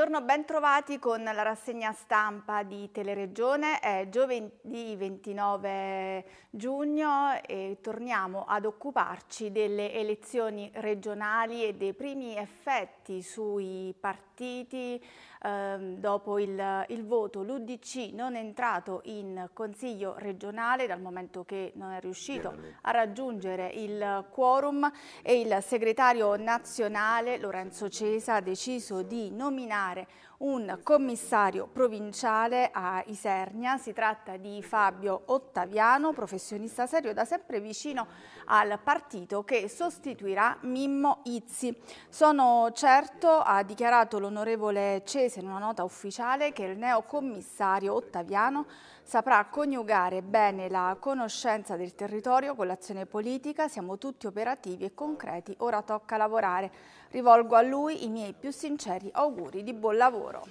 Buongiorno, bentrovati con la rassegna stampa di Teleregione. È giovedì 29 giugno e torniamo ad occuparci delle elezioni regionali e dei primi effetti sui partiti, ehm, dopo il, il voto l'Udc non è entrato in Consiglio regionale dal momento che non è riuscito a raggiungere il quorum e il segretario nazionale Lorenzo Cesa ha deciso di nominare un commissario provinciale a Isernia, si tratta di Fabio Ottaviano, professionista serio da sempre vicino al partito che sostituirà Mimmo Izzi. Sono certo, ha dichiarato l'onorevole Cese in una nota ufficiale, che il neocommissario Ottaviano saprà coniugare bene la conoscenza del territorio con l'azione politica, siamo tutti operativi e concreti, ora tocca lavorare. Rivolgo a lui i miei più sinceri auguri di buon lavoro.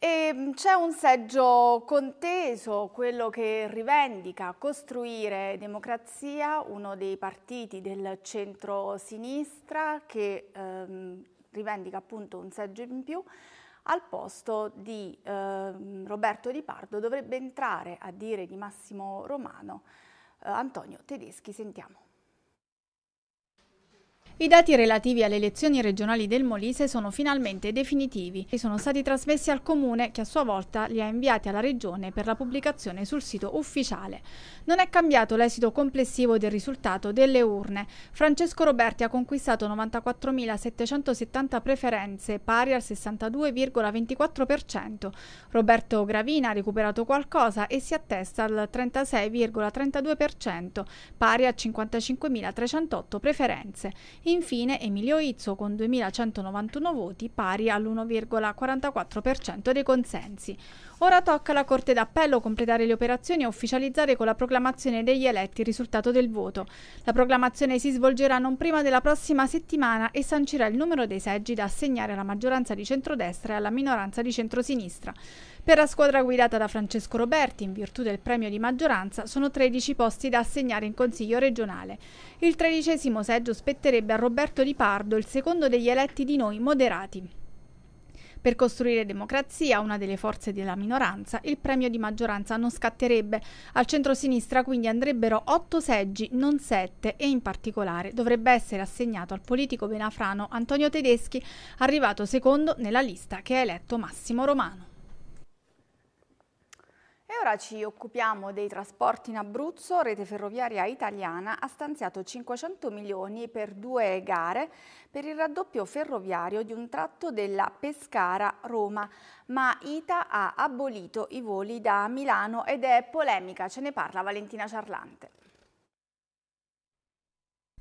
E ehm, c'è un seggio conteso, quello che rivendica costruire democrazia, uno dei partiti del centro-sinistra che ehm, rivendica appunto un seggio in più, al posto di eh, Roberto Di Pardo dovrebbe entrare a dire di Massimo Romano eh, Antonio Tedeschi, sentiamo. I dati relativi alle elezioni regionali del Molise sono finalmente definitivi e sono stati trasmessi al Comune che a sua volta li ha inviati alla Regione per la pubblicazione sul sito ufficiale. Non è cambiato l'esito complessivo del risultato delle urne. Francesco Roberti ha conquistato 94.770 preferenze, pari al 62,24%. Roberto Gravina ha recuperato qualcosa e si attesta al 36,32%, pari a 55.308 preferenze. Infine Emilio Izzo con 2.191 voti pari all'1,44% dei consensi. Ora tocca alla Corte d'Appello completare le operazioni e ufficializzare con la proclamazione degli eletti il risultato del voto. La proclamazione si svolgerà non prima della prossima settimana e sancirà il numero dei seggi da assegnare alla maggioranza di centrodestra e alla minoranza di centrosinistra. Per la squadra guidata da Francesco Roberti, in virtù del premio di maggioranza, sono 13 posti da assegnare in Consiglio regionale. Il tredicesimo seggio spetterebbe a Roberto Di Pardo, il secondo degli eletti di noi moderati. Per costruire democrazia, una delle forze della minoranza, il premio di maggioranza non scatterebbe. Al centro-sinistra quindi andrebbero otto seggi, non sette, e in particolare dovrebbe essere assegnato al politico benafrano Antonio Tedeschi, arrivato secondo nella lista che ha eletto Massimo Romano. E ora ci occupiamo dei trasporti in Abruzzo. Rete Ferroviaria Italiana ha stanziato 500 milioni per due gare per il raddoppio ferroviario di un tratto della Pescara-Roma, ma ITA ha abolito i voli da Milano ed è polemica, ce ne parla Valentina Ciarlante.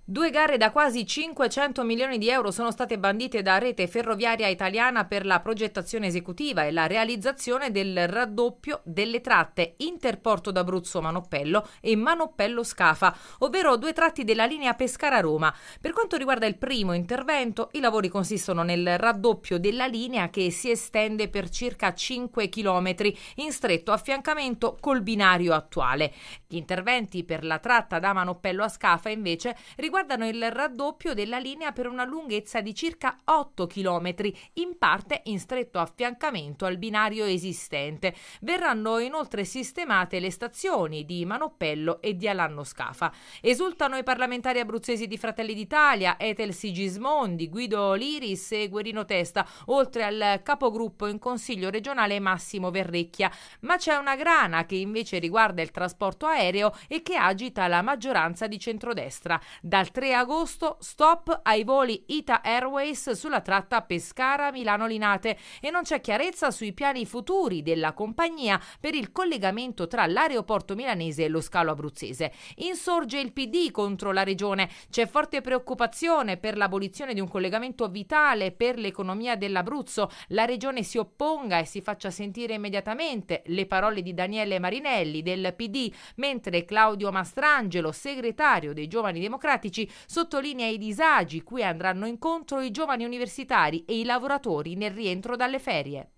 Due gare da quasi 500 milioni di euro sono state bandite da Rete Ferroviaria Italiana per la progettazione esecutiva e la realizzazione del raddoppio delle tratte Interporto d'Abruzzo-Manoppello e Manoppello-Scafa, ovvero due tratti della linea Pescara-Roma. Per quanto riguarda il primo intervento, i lavori consistono nel raddoppio della linea che si estende per circa 5 km in stretto affiancamento col binario attuale. Gli interventi per la tratta da Manoppello a Scafa invece riguardano riguardano il raddoppio della linea per una lunghezza di circa 8 km, in parte in stretto affiancamento al binario esistente. Verranno inoltre sistemate le stazioni di Manoppello e di Alanno Scafa. Esultano i parlamentari abruzzesi di Fratelli d'Italia, Etel Sigismondi, Guido Liris e Guerino Testa, oltre al capogruppo in Consiglio regionale Massimo Verrecchia. Ma c'è una grana che invece riguarda il trasporto aereo e che agita la maggioranza di centrodestra. Dal dal 3 agosto stop ai voli Ita Airways sulla tratta Pescara-Milano-Linate e non c'è chiarezza sui piani futuri della compagnia per il collegamento tra l'aeroporto milanese e lo scalo abruzzese. Insorge il PD contro la regione, c'è forte preoccupazione per l'abolizione di un collegamento vitale per l'economia dell'Abruzzo, la regione si opponga e si faccia sentire immediatamente le parole di Daniele Marinelli del PD, mentre Claudio Mastrangelo, segretario dei Giovani Democratici, scientifici sottolinea i disagi cui andranno incontro i giovani universitari e i lavoratori nel rientro dalle ferie.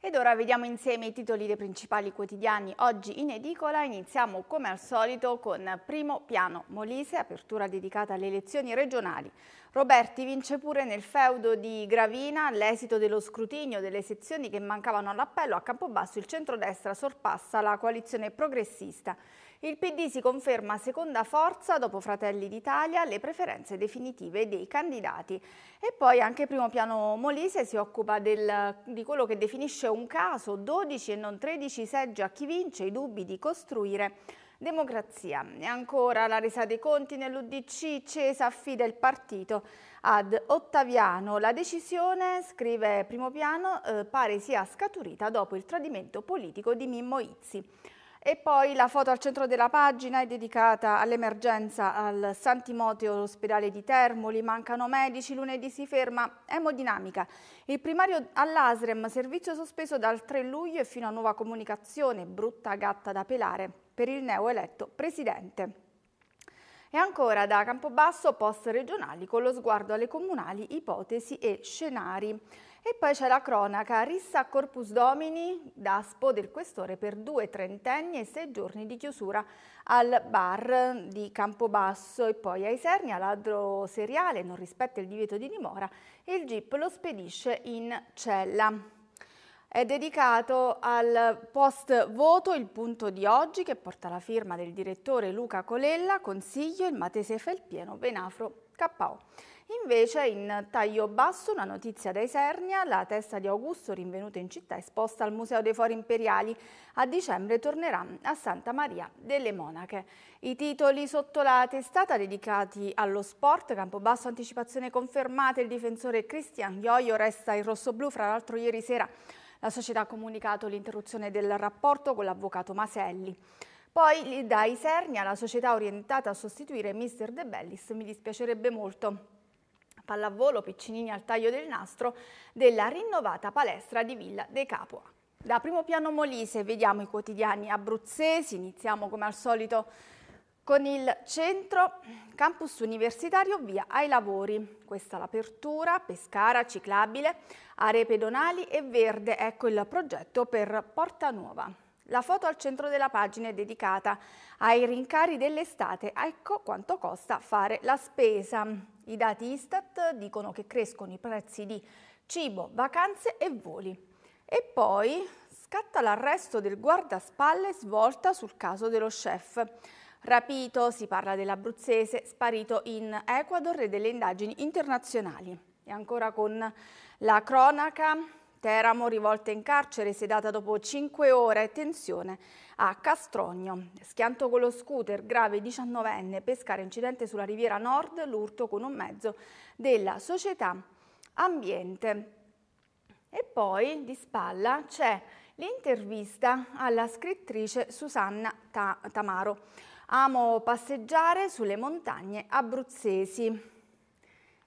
Ed ora vediamo insieme i titoli dei principali quotidiani. Oggi in edicola iniziamo come al solito con Primo Piano Molise, apertura dedicata alle elezioni regionali. Roberti vince pure nel feudo di Gravina, l'esito dello scrutinio delle sezioni che mancavano all'appello a Campobasso il centrodestra sorpassa la coalizione progressista. Il PD si conferma seconda forza dopo Fratelli d'Italia le preferenze definitive dei candidati. E poi anche Primo Piano Molise si occupa del, di quello che definisce un caso, 12 e non 13 seggi a chi vince, i dubbi di costruire democrazia. E ancora la resa dei conti nell'Udc, Cesa affida il partito ad Ottaviano. La decisione, scrive Primo Piano, eh, pare sia scaturita dopo il tradimento politico di Mimmo Izzi. E poi la foto al centro della pagina è dedicata all'emergenza al San Timoteo, l'ospedale di Termoli, mancano medici, lunedì si ferma emodinamica. Il primario all'ASREM, servizio sospeso dal 3 luglio e fino a nuova comunicazione, brutta gatta da pelare per il neoeletto presidente. E ancora da Campobasso post regionali con lo sguardo alle comunali, ipotesi e scenari. E poi c'è la cronaca, rissa a corpus domini, d'aspo del questore per due trentenni e sei giorni di chiusura al bar di Campobasso e poi a Isernia, ladro seriale, non rispetta il divieto di dimora e il GIP lo spedisce in cella. È dedicato al post voto il punto di oggi che porta la firma del direttore Luca Colella, consiglio il Matese Felpieno Benafro KO. Invece in taglio basso una notizia da Isernia, la testa di Augusto rinvenuta in città esposta al Museo dei Fori Imperiali. A dicembre tornerà a Santa Maria delle Monache. I titoli sotto la testata dedicati allo sport, Campobasso anticipazione confermata, il difensore Cristian Gioio resta in rosso blu fra l'altro ieri sera la società ha comunicato l'interruzione del rapporto con l'avvocato Maselli. Poi dai Sernia, la società orientata a sostituire Mr. De Bellis, mi dispiacerebbe molto pallavolo, piccinini al taglio del nastro della rinnovata palestra di Villa De Capua. Da primo piano Molise vediamo i quotidiani abruzzesi, iniziamo come al solito con il centro campus universitario via ai lavori. Questa l'apertura, Pescara, ciclabile, aree pedonali e verde, ecco il progetto per Porta Nuova. La foto al centro della pagina è dedicata ai rincari dell'estate. Ecco quanto costa fare la spesa. I dati Istat dicono che crescono i prezzi di cibo, vacanze e voli. E poi scatta l'arresto del guardaspalle svolta sul caso dello chef. Rapito, si parla dell'abruzzese, sparito in Ecuador e delle indagini internazionali. E ancora con la cronaca Teramo, rivolta in carcere, sedata dopo 5 ore, e tensione a Castrogno. Schianto con lo scooter, grave 19enne, pescare incidente sulla riviera nord, l'urto con un mezzo della società ambiente. E poi di spalla c'è l'intervista alla scrittrice Susanna Ta Tamaro. Amo passeggiare sulle montagne abruzzesi.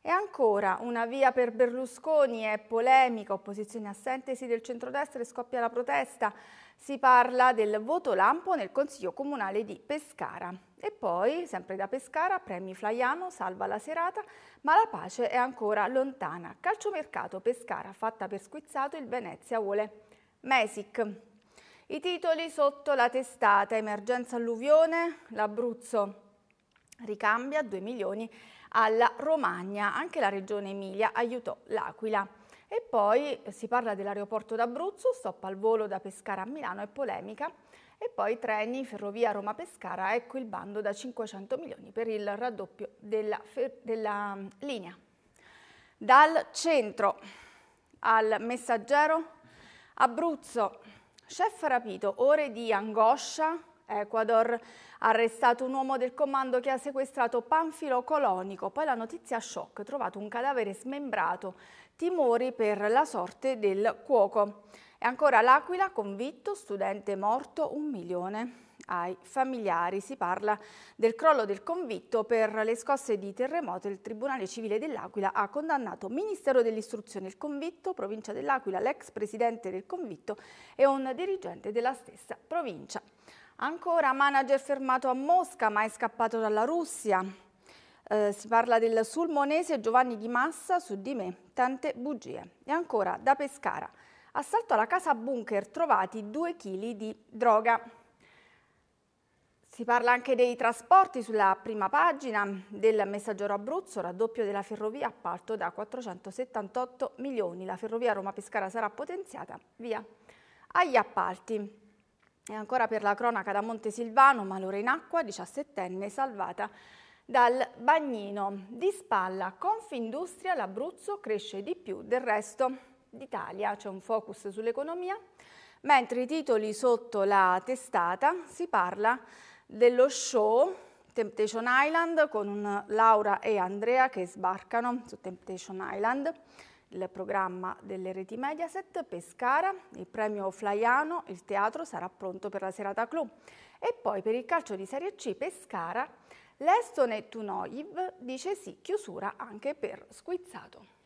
E ancora una via per Berlusconi è polemica, opposizione assentesi del centrodestra e scoppia la protesta. Si parla del voto lampo nel Consiglio Comunale di Pescara. E poi, sempre da Pescara, premi Flaiano, salva la serata, ma la pace è ancora lontana. Calciomercato Pescara fatta per squizzato, il Venezia vuole Mesic. I titoli sotto la testata, emergenza alluvione, l'Abruzzo ricambia 2 milioni alla Romagna, anche la regione Emilia aiutò l'Aquila. E poi eh, si parla dell'aeroporto d'Abruzzo, stop al volo da Pescara a Milano e polemica, e poi treni, ferrovia Roma-Pescara, ecco il bando da 500 milioni per il raddoppio della, della mm, linea. Dal centro al messaggero, Abruzzo, chef rapito, ore di angoscia, Ecuador. arrestato un uomo del comando che ha sequestrato Panfilo Colonico. Poi la notizia shock, trovato un cadavere smembrato. Timori per la sorte del cuoco. E ancora l'Aquila, convitto, studente morto, un milione ai familiari. Si parla del crollo del convitto per le scosse di terremoto. Il Tribunale Civile dell'Aquila ha condannato Ministero dell'Istruzione il convitto, Provincia dell'Aquila, l'ex presidente del convitto e un dirigente della stessa provincia. Ancora manager fermato a Mosca mai scappato dalla Russia. Eh, si parla del sulmonese Giovanni Di Massa su di me, tante bugie. E ancora da Pescara, assalto alla casa bunker trovati due chili di droga. Si parla anche dei trasporti sulla prima pagina del messaggero Abruzzo, raddoppio della ferrovia appalto da 478 milioni. La ferrovia Roma-Pescara sarà potenziata via agli appalti. E ancora per la cronaca da Montesilvano, Malora in acqua, 17enne, salvata dal bagnino. Di spalla, Confindustria, l'Abruzzo cresce di più del resto d'Italia. C'è un focus sull'economia, mentre i titoli sotto la testata si parla dello show Temptation Island con Laura e Andrea che sbarcano su Temptation Island il programma delle reti Mediaset, Pescara, il premio Flaiano, il teatro sarà pronto per la serata clou. E poi per il calcio di Serie C Pescara, l'Estone Tunoiv dice sì, chiusura anche per Squizzato.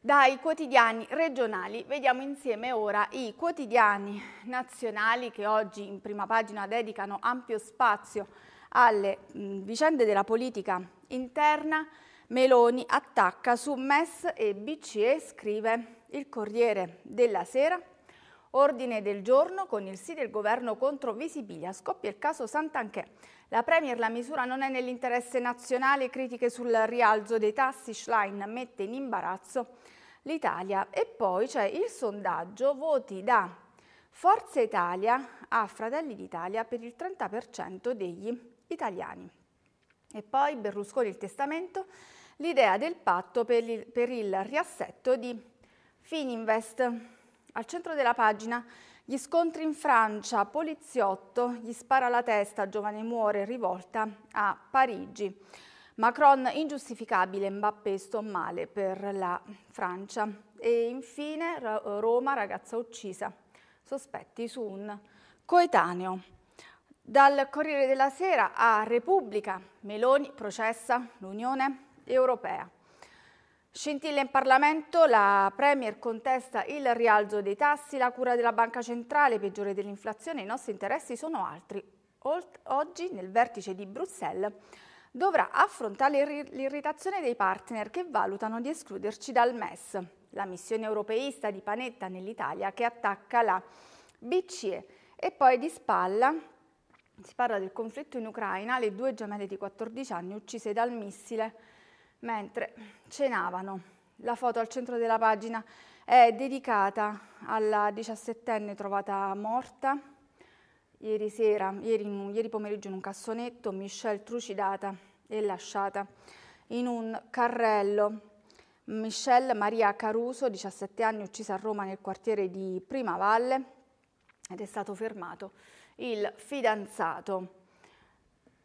Dai quotidiani regionali vediamo insieme ora i quotidiani nazionali che oggi in prima pagina dedicano ampio spazio alle mh, vicende della politica interna Meloni attacca su MES e BCE, scrive il Corriere della Sera. Ordine del giorno con il sì del governo contro Visibilia. Scoppia il caso Sant'Anchè. La Premier la misura non è nell'interesse nazionale, critiche sul rialzo dei tassi, Schlein mette in imbarazzo l'Italia. E poi c'è il sondaggio voti da Forza Italia a Fratelli d'Italia per il 30% degli italiani. E poi Berlusconi il testamento, l'idea del patto per il, per il riassetto di Fininvest. Al centro della pagina gli scontri in Francia, poliziotto, gli spara la testa, giovane muore, rivolta a Parigi. Macron ingiustificabile, Mbappé sto male per la Francia. E infine Roma, ragazza uccisa, sospetti su un coetaneo. Dal Corriere della Sera a Repubblica, Meloni processa l'Unione Europea. Scintilla in Parlamento, la Premier contesta il rialzo dei tassi, la cura della banca centrale peggiore dell'inflazione, i nostri interessi sono altri. Olt oggi nel vertice di Bruxelles dovrà affrontare l'irritazione dei partner che valutano di escluderci dal MES, la missione europeista di Panetta nell'Italia che attacca la BCE e poi di spalla si parla del conflitto in Ucraina, le due gemelle di 14 anni uccise dal missile mentre cenavano. La foto al centro della pagina è dedicata alla 17enne trovata morta ieri sera, ieri, ieri pomeriggio in un cassonetto, Michelle trucidata e lasciata in un carrello. Michelle Maria Caruso, 17 anni, uccisa a Roma nel quartiere di Prima Valle ed è stato fermato il fidanzato.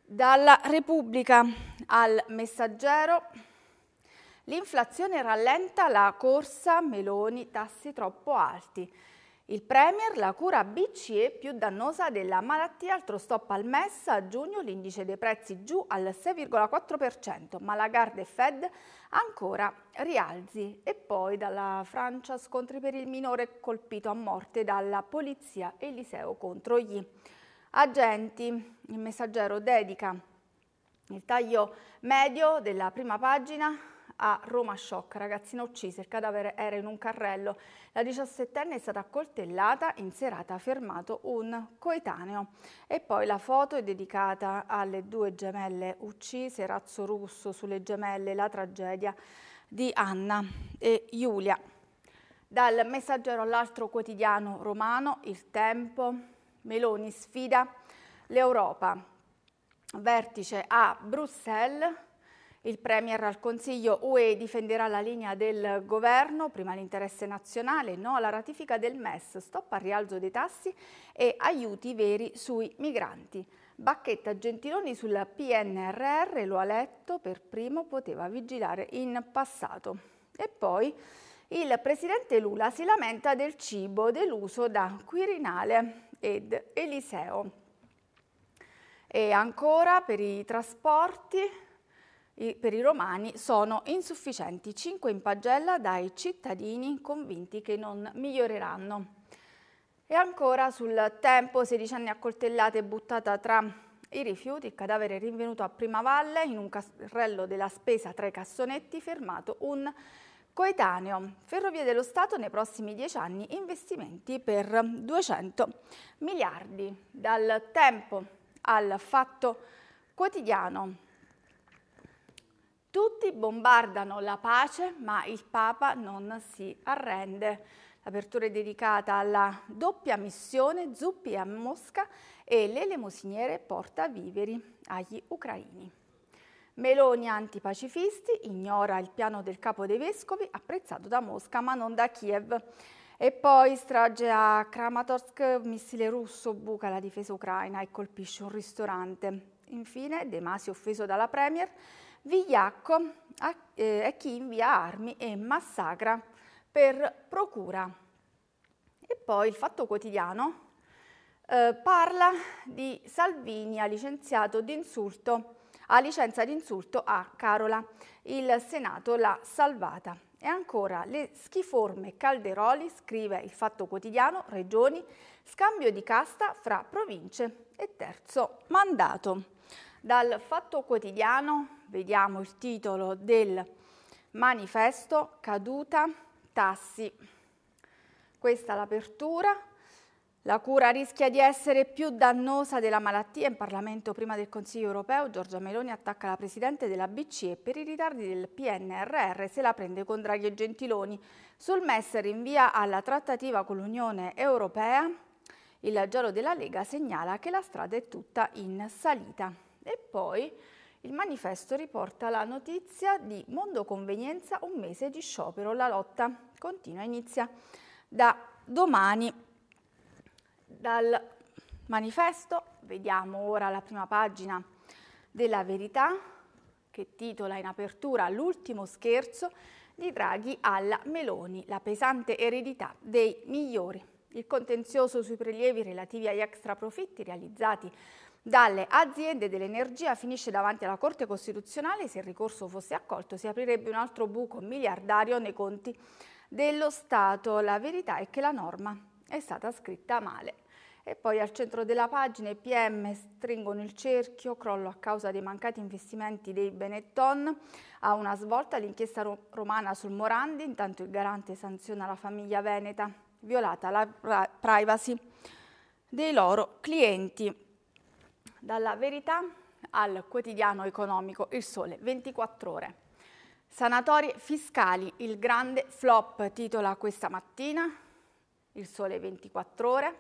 Dalla Repubblica al Messaggero, l'inflazione rallenta la corsa, Meloni tassi troppo alti. Il Premier, la cura BCE più dannosa della malattia, altro stop al MES, a giugno l'indice dei prezzi giù al 6,4%, ma la e Fed ancora rialzi. E poi dalla Francia scontri per il minore colpito a morte dalla polizia Eliseo contro gli agenti. Il messaggero dedica il taglio medio della prima pagina a Roma Shock, ragazzina uccisa, il cadavere era in un carrello. La 17enne è stata accoltellata in serata ha fermato un coetaneo. E poi la foto è dedicata alle due gemelle uccise, razzo russo sulle gemelle, la tragedia di Anna e Giulia. Dal messaggero all'altro quotidiano romano, il tempo, Meloni sfida l'Europa. Vertice a Bruxelles, il Premier al Consiglio UE difenderà la linea del governo, prima l'interesse nazionale, no alla ratifica del MES, stop al rialzo dei tassi e aiuti veri sui migranti. Bacchetta Gentiloni sul PNRR, lo ha letto, per primo poteva vigilare in passato. E poi il presidente Lula si lamenta del cibo deluso da Quirinale ed Eliseo. E ancora per i trasporti, per i romani sono insufficienti 5 in pagella dai cittadini convinti che non miglioreranno. E ancora sul tempo, sedicenne accoltellata e buttata tra i rifiuti, il cadavere rinvenuto a Prima Valle in un carrello della spesa tra i cassonetti, fermato un coetaneo. Ferrovie dello Stato nei prossimi dieci anni investimenti per 200 miliardi. Dal tempo al fatto quotidiano. Tutti bombardano la pace, ma il Papa non si arrende. L'apertura è dedicata alla doppia missione Zuppi a Mosca e l'elemosiniere porta viveri agli ucraini. Meloni antipacifisti ignora il piano del capo dei vescovi apprezzato da Mosca ma non da Kiev. E poi strage a Kramatorsk, missile russo buca la difesa ucraina e colpisce un ristorante. Infine De Masi offeso dalla Premier, vigliacco eh, è chi invia armi e massacra per procura. E poi il Fatto Quotidiano eh, parla di Salvini ha licenziato d'insulto, ha licenza d'insulto a Carola. Il Senato l'ha salvata. E ancora le schiforme Calderoli, scrive il Fatto Quotidiano, Regioni, scambio di casta fra province e terzo mandato. Dal Fatto Quotidiano vediamo il titolo del manifesto Caduta Tassi. Questa è l'apertura. La cura rischia di essere più dannosa della malattia. In Parlamento prima del Consiglio europeo Giorgia Meloni attacca la Presidente della BCE per i ritardi del PNRR se la prende con Draghi e Gentiloni. Sul MES rinvia alla trattativa con l'Unione europea. Il giallo della Lega segnala che la strada è tutta in salita. E poi il manifesto riporta la notizia di Mondo Convenienza, un mese di sciopero, la lotta continua, inizia da domani. Dal manifesto vediamo ora la prima pagina della verità che titola in apertura L'ultimo scherzo di Draghi alla Meloni, la pesante eredità dei migliori. Il contenzioso sui prelievi relativi agli extra profitti realizzati dalle aziende dell'energia finisce davanti alla Corte Costituzionale. Se il ricorso fosse accolto si aprirebbe un altro buco miliardario nei conti dello Stato. La verità è che la norma è stata scritta male. E poi al centro della pagina i PM stringono il cerchio, crollo a causa dei mancati investimenti dei Benetton, a una svolta l'inchiesta romana sul Morandi, intanto il garante sanziona la famiglia veneta, violata la privacy dei loro clienti. Dalla verità al quotidiano economico Il Sole 24 ore. Sanatorie fiscali, il grande flop titola questa mattina Il Sole 24 ore.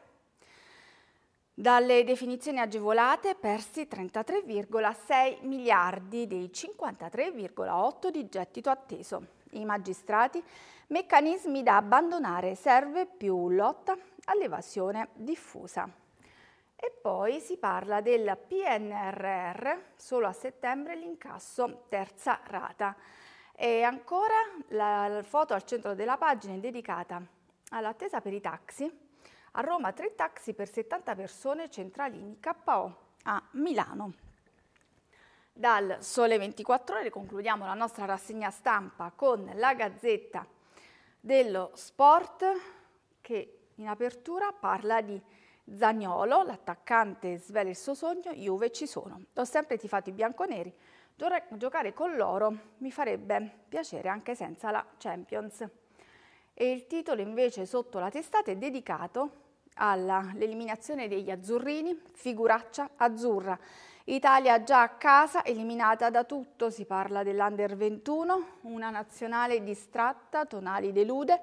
Dalle definizioni agevolate persi 33,6 miliardi dei 53,8 di gettito atteso. I magistrati, meccanismi da abbandonare, serve più lotta all'evasione diffusa. E poi si parla del PNRR, solo a settembre l'incasso terza rata. E ancora la foto al centro della pagina è dedicata all'attesa per i taxi. A Roma tre taxi per 70 persone centralini KO a Milano. Dal Sole 24 Ore concludiamo la nostra rassegna stampa con la Gazzetta dello Sport che in apertura parla di Zagnolo, l'attaccante, svela il suo sogno, Juve ci sono. Ho sempre tifato i bianconeri, giocare con loro mi farebbe piacere anche senza la Champions. E il titolo invece sotto la testata è dedicato all'eliminazione degli azzurrini, figuraccia azzurra. Italia già a casa, eliminata da tutto, si parla dell'Under 21, una nazionale distratta, Tonali delude,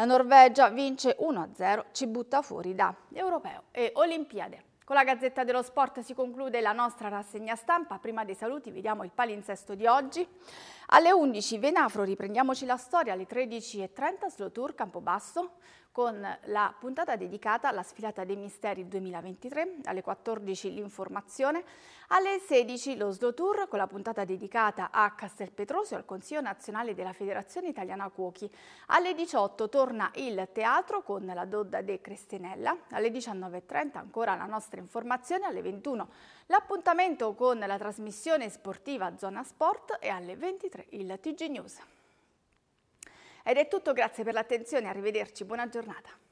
la Norvegia vince 1-0, ci butta fuori da Europeo e Olimpiade. Con la Gazzetta dello Sport si conclude la nostra rassegna stampa. Prima dei saluti vediamo il palinsesto di oggi. Alle 11 Venafro riprendiamoci la storia, alle 13.30 Slow Tour Campobasso con la puntata dedicata alla sfilata dei misteri 2023, alle 14 l'informazione, alle 16 lo Slow Tour con la puntata dedicata a Castel Castelpetrosio al Consiglio Nazionale della Federazione Italiana Cuochi, alle 18 torna il teatro con la Dodda de Crestenella, alle 19.30 ancora la nostra informazione, alle 21 l'appuntamento con la trasmissione sportiva Zona Sport e alle 23 sempre il TG News. Ed è tutto, grazie per l'attenzione, arrivederci, buona giornata.